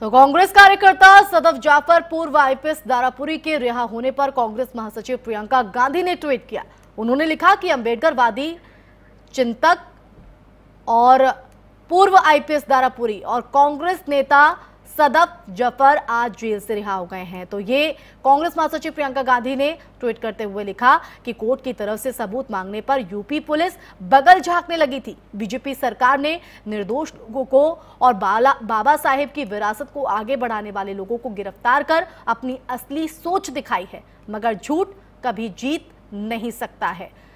तो कांग्रेस कार्यकर्ता सदफ जाफर पूर्व आईपीएस दारापुरी के रिहा होने पर कांग्रेस महासचिव प्रियंका गांधी ने ट्वीट किया उन्होंने लिखा कि अंबेडकरवादी चिंतक और पूर्व आईपीएस दारापुरी और कांग्रेस नेता सदफ जफर आज जेल से रिहा हो गए हैं तो ये कांग्रेस महासचिव प्रियंका गांधी ने ट्वीट करते हुए लिखा कि कोर्ट की तरफ से सबूत मांगने पर यूपी पुलिस बगल झांकने लगी थी बीजेपी सरकार ने निर्दोष लोगों को और बाला बाबा साहेब की विरासत को आगे बढ़ाने वाले लोगों को गिरफ्तार कर अपनी असली सोच दिखाई है मगर झूठ कभी जीत नहीं सकता है